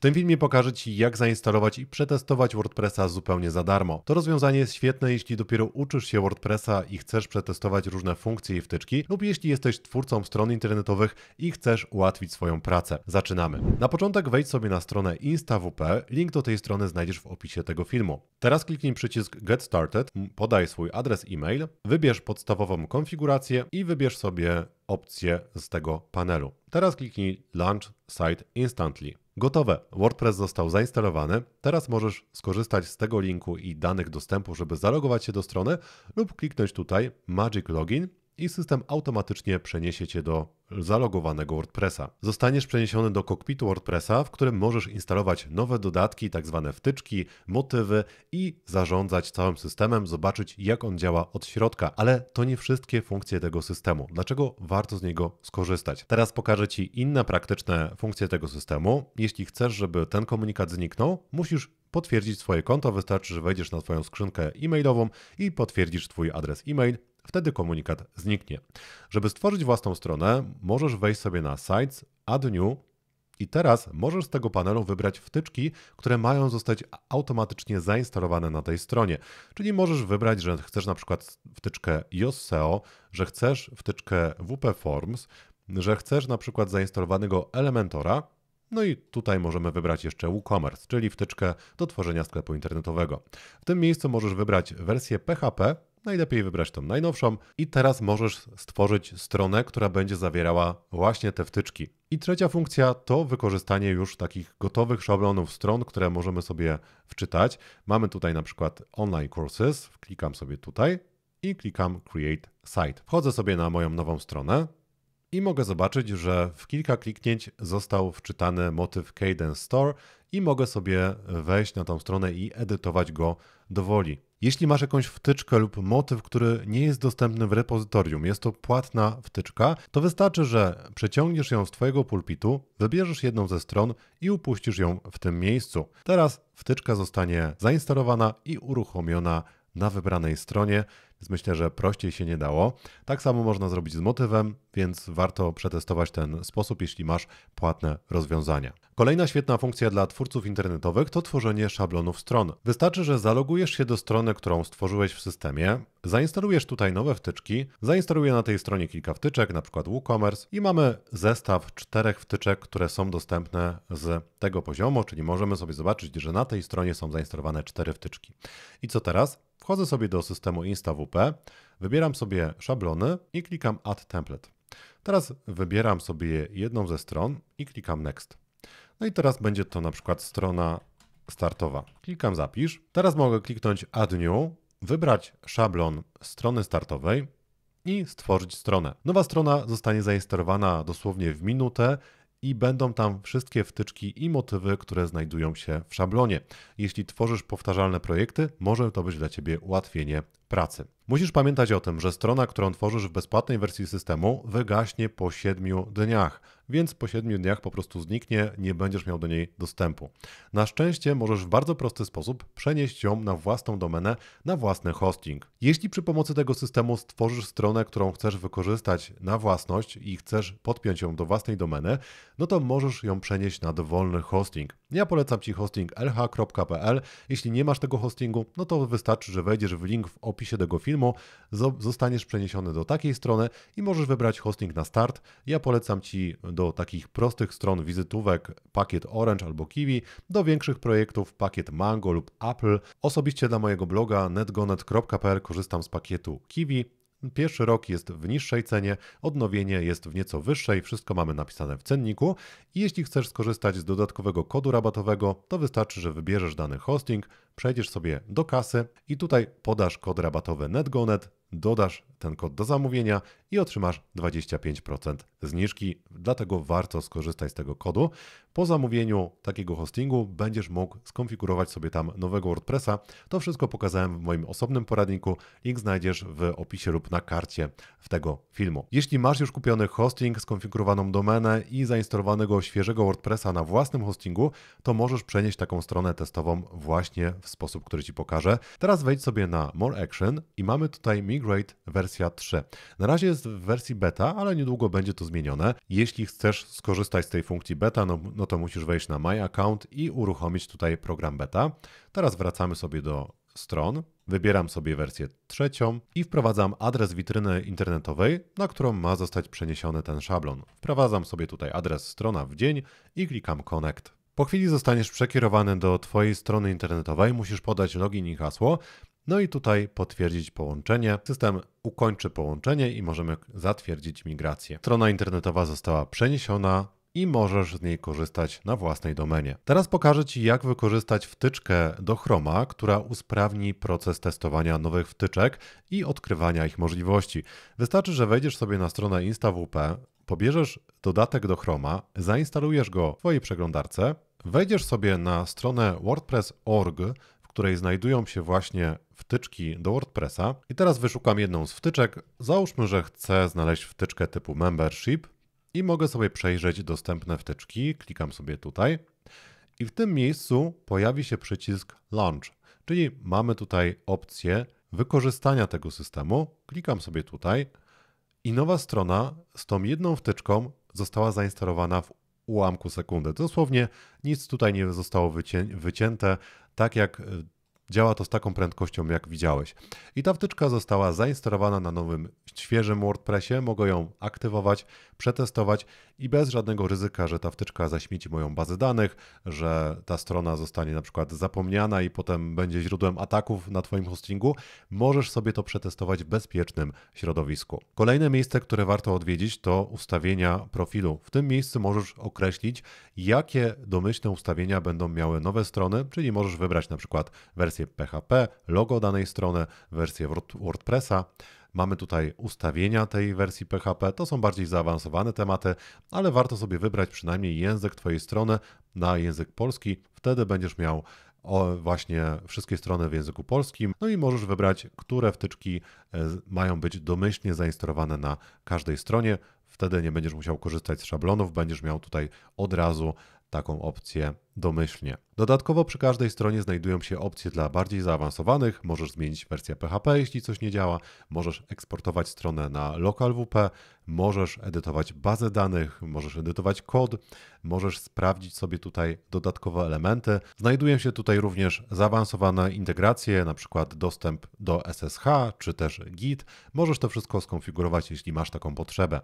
W tym filmie pokażę Ci, jak zainstalować i przetestować WordPressa zupełnie za darmo. To rozwiązanie jest świetne, jeśli dopiero uczysz się WordPressa i chcesz przetestować różne funkcje i wtyczki, lub jeśli jesteś twórcą stron internetowych i chcesz ułatwić swoją pracę. Zaczynamy. Na początek wejdź sobie na stronę InstaWP, link do tej strony znajdziesz w opisie tego filmu. Teraz kliknij przycisk Get Started, podaj swój adres e-mail, wybierz podstawową konfigurację i wybierz sobie opcję z tego panelu. Teraz kliknij Launch Site Instantly. Gotowe, WordPress został zainstalowany. Teraz możesz skorzystać z tego linku i danych dostępu, żeby zalogować się do strony lub kliknąć tutaj Magic Login i system automatycznie przeniesie Cię do zalogowanego WordPressa. Zostaniesz przeniesiony do kokpitu WordPressa, w którym możesz instalować nowe dodatki, tak zwane wtyczki, motywy i zarządzać całym systemem, zobaczyć jak on działa od środka. Ale to nie wszystkie funkcje tego systemu. Dlaczego warto z niego skorzystać? Teraz pokażę Ci inne praktyczne funkcje tego systemu. Jeśli chcesz, żeby ten komunikat zniknął, musisz potwierdzić swoje konto. Wystarczy, że wejdziesz na swoją skrzynkę e-mailową i potwierdzisz Twój adres e-mail. Wtedy komunikat zniknie. Żeby stworzyć własną stronę, możesz wejść sobie na Sites, Add New i teraz możesz z tego panelu wybrać wtyczki, które mają zostać automatycznie zainstalowane na tej stronie. Czyli możesz wybrać, że chcesz na przykład wtyczkę YoSeo, że chcesz wtyczkę WP Forms, że chcesz na przykład zainstalowanego Elementora. No i tutaj możemy wybrać jeszcze WooCommerce, czyli wtyczkę do tworzenia sklepu internetowego. W tym miejscu możesz wybrać wersję PHP najlepiej wybrać tą najnowszą i teraz możesz stworzyć stronę, która będzie zawierała właśnie te wtyczki. I trzecia funkcja to wykorzystanie już takich gotowych szablonów stron, które możemy sobie wczytać. Mamy tutaj na przykład online courses, klikam sobie tutaj i klikam create site. Wchodzę sobie na moją nową stronę, i mogę zobaczyć, że w kilka kliknięć został wczytany motyw Cadence Store i mogę sobie wejść na tą stronę i edytować go dowoli. Jeśli masz jakąś wtyczkę lub motyw, który nie jest dostępny w repozytorium, jest to płatna wtyczka, to wystarczy, że przeciągniesz ją z Twojego pulpitu, wybierzesz jedną ze stron i upuścisz ją w tym miejscu. Teraz wtyczka zostanie zainstalowana i uruchomiona na wybranej stronie, więc myślę, że prościej się nie dało. Tak samo można zrobić z motywem, więc warto przetestować ten sposób, jeśli masz płatne rozwiązania. Kolejna świetna funkcja dla twórców internetowych to tworzenie szablonów stron. Wystarczy, że zalogujesz się do strony, którą stworzyłeś w systemie, zainstalujesz tutaj nowe wtyczki, zainstaluję na tej stronie kilka wtyczek, na przykład WooCommerce i mamy zestaw czterech wtyczek, które są dostępne z tego poziomu, czyli możemy sobie zobaczyć, że na tej stronie są zainstalowane cztery wtyczki. I co teraz? Wchodzę sobie do systemu InstaWP, wybieram sobie szablony i klikam Add Template. Teraz wybieram sobie jedną ze stron i klikam Next. No i teraz będzie to na przykład strona startowa. Klikam Zapisz. Teraz mogę kliknąć Add New, wybrać szablon strony startowej i stworzyć stronę. Nowa strona zostanie zainstalowana dosłownie w minutę i będą tam wszystkie wtyczki i motywy, które znajdują się w szablonie. Jeśli tworzysz powtarzalne projekty, może to być dla Ciebie ułatwienie pracy. Musisz pamiętać o tym, że strona, którą tworzysz w bezpłatnej wersji systemu, wygaśnie po 7 dniach więc po 7 dniach po prostu zniknie, nie będziesz miał do niej dostępu. Na szczęście możesz w bardzo prosty sposób przenieść ją na własną domenę, na własny hosting. Jeśli przy pomocy tego systemu stworzysz stronę, którą chcesz wykorzystać na własność i chcesz podpiąć ją do własnej domeny, no to możesz ją przenieść na dowolny hosting. Ja polecam Ci hosting lh.pl. Jeśli nie masz tego hostingu, no to wystarczy, że wejdziesz w link w opisie tego filmu, zostaniesz przeniesiony do takiej strony i możesz wybrać hosting na start. Ja polecam Ci do do takich prostych stron wizytówek pakiet Orange albo Kiwi, do większych projektów pakiet Mango lub Apple. Osobiście dla mojego bloga netgonet.pl korzystam z pakietu Kiwi, Pierwszy rok jest w niższej cenie, odnowienie jest w nieco wyższej, wszystko mamy napisane w cenniku. I jeśli chcesz skorzystać z dodatkowego kodu rabatowego, to wystarczy, że wybierzesz dany hosting, przejdziesz sobie do kasy i tutaj podasz kod rabatowy NetGoNet, dodasz ten kod do zamówienia i otrzymasz 25% zniżki, dlatego warto skorzystać z tego kodu. Po zamówieniu takiego hostingu będziesz mógł skonfigurować sobie tam nowego WordPressa. To wszystko pokazałem w moim osobnym poradniku. Link znajdziesz w opisie lub na karcie w tego filmu. Jeśli masz już kupiony hosting, skonfigurowaną domenę i zainstalowanego świeżego WordPressa na własnym hostingu, to możesz przenieść taką stronę testową właśnie w sposób, który Ci pokażę. Teraz wejdź sobie na More Action i mamy tutaj Migrate wersję wersja 3. Na razie jest w wersji beta, ale niedługo będzie to zmienione. Jeśli chcesz skorzystać z tej funkcji beta, no, no to musisz wejść na My Account i uruchomić tutaj program beta. Teraz wracamy sobie do stron, wybieram sobie wersję trzecią i wprowadzam adres witryny internetowej, na którą ma zostać przeniesiony ten szablon. Wprowadzam sobie tutaj adres strona w dzień i klikam Connect. Po chwili zostaniesz przekierowany do Twojej strony internetowej, musisz podać login i hasło, no i tutaj potwierdzić połączenie. System ukończy połączenie i możemy zatwierdzić migrację. Strona internetowa została przeniesiona i możesz z niej korzystać na własnej domenie. Teraz pokażę Ci, jak wykorzystać wtyczkę do Chroma, która usprawni proces testowania nowych wtyczek i odkrywania ich możliwości. Wystarczy, że wejdziesz sobie na stronę InstaWP, pobierzesz dodatek do Chroma, zainstalujesz go w Twojej przeglądarce, wejdziesz sobie na stronę WordPress.org, w której znajdują się właśnie wtyczki do WordPressa i teraz wyszukam jedną z wtyczek. Załóżmy, że chcę znaleźć wtyczkę typu membership i mogę sobie przejrzeć dostępne wtyczki. Klikam sobie tutaj i w tym miejscu pojawi się przycisk Launch, czyli mamy tutaj opcję wykorzystania tego systemu. Klikam sobie tutaj i nowa strona z tą jedną wtyczką została zainstalowana w ułamku sekundy. Dosłownie nic tutaj nie zostało wycięte, tak jak Działa to z taką prędkością, jak widziałeś. I ta wtyczka została zainstalowana na nowym, świeżym WordPressie. Mogę ją aktywować, przetestować i bez żadnego ryzyka, że ta wtyczka zaśmieci moją bazę danych, że ta strona zostanie na przykład zapomniana i potem będzie źródłem ataków na Twoim hostingu, możesz sobie to przetestować w bezpiecznym środowisku. Kolejne miejsce, które warto odwiedzić, to ustawienia profilu. W tym miejscu możesz określić, jakie domyślne ustawienia będą miały nowe strony, czyli możesz wybrać na przykład wersję wersję PHP, logo danej strony, wersję WordPressa. Mamy tutaj ustawienia tej wersji PHP. To są bardziej zaawansowane tematy, ale warto sobie wybrać przynajmniej język Twojej strony na język polski. Wtedy będziesz miał właśnie wszystkie strony w języku polskim. No i możesz wybrać, które wtyczki e, mają być domyślnie zainstalowane na każdej stronie. Wtedy nie będziesz musiał korzystać z szablonów, będziesz miał tutaj od razu taką opcję domyślnie. Dodatkowo przy każdej stronie znajdują się opcje dla bardziej zaawansowanych. Możesz zmienić wersję PHP, jeśli coś nie działa. Możesz eksportować stronę na LocalWP, możesz edytować bazę danych, możesz edytować kod, możesz sprawdzić sobie tutaj dodatkowe elementy. Znajdują się tutaj również zaawansowane integracje, na przykład dostęp do SSH czy też Git. Możesz to wszystko skonfigurować, jeśli masz taką potrzebę.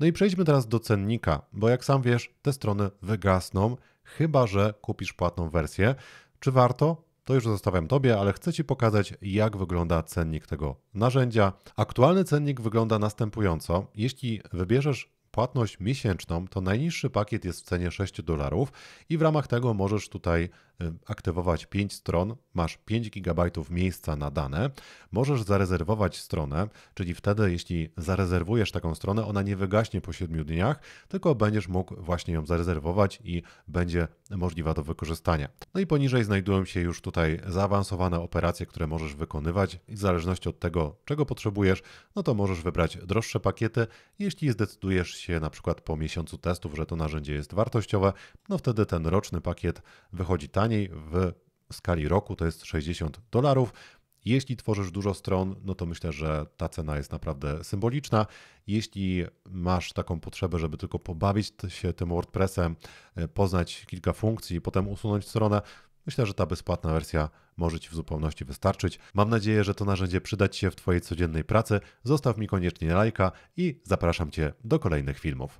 No i przejdźmy teraz do cennika, bo jak sam wiesz, te strony wygasną chyba że kupisz płatną wersję. Czy warto? To już zostawiam Tobie, ale chcę Ci pokazać, jak wygląda cennik tego narzędzia. Aktualny cennik wygląda następująco. Jeśli wybierzesz płatność miesięczną, to najniższy pakiet jest w cenie 6 dolarów i w ramach tego możesz tutaj y, aktywować 5 stron, masz 5 GB miejsca na dane, możesz zarezerwować stronę, czyli wtedy jeśli zarezerwujesz taką stronę, ona nie wygaśnie po 7 dniach, tylko będziesz mógł właśnie ją zarezerwować i będzie możliwa do wykorzystania. No i poniżej znajdują się już tutaj zaawansowane operacje, które możesz wykonywać i w zależności od tego, czego potrzebujesz, no to możesz wybrać droższe pakiety, jeśli zdecydujesz się się na przykład po miesiącu testów, że to narzędzie jest wartościowe, no wtedy ten roczny pakiet wychodzi taniej w skali roku to jest 60 dolarów. Jeśli tworzysz dużo stron, no to myślę, że ta cena jest naprawdę symboliczna. Jeśli masz taką potrzebę, żeby tylko pobawić się tym WordPressem, e, poznać kilka funkcji, i potem usunąć stronę, Myślę, że ta bezpłatna wersja może Ci w zupełności wystarczyć. Mam nadzieję, że to narzędzie przyda Ci się w Twojej codziennej pracy. Zostaw mi koniecznie lajka i zapraszam Cię do kolejnych filmów.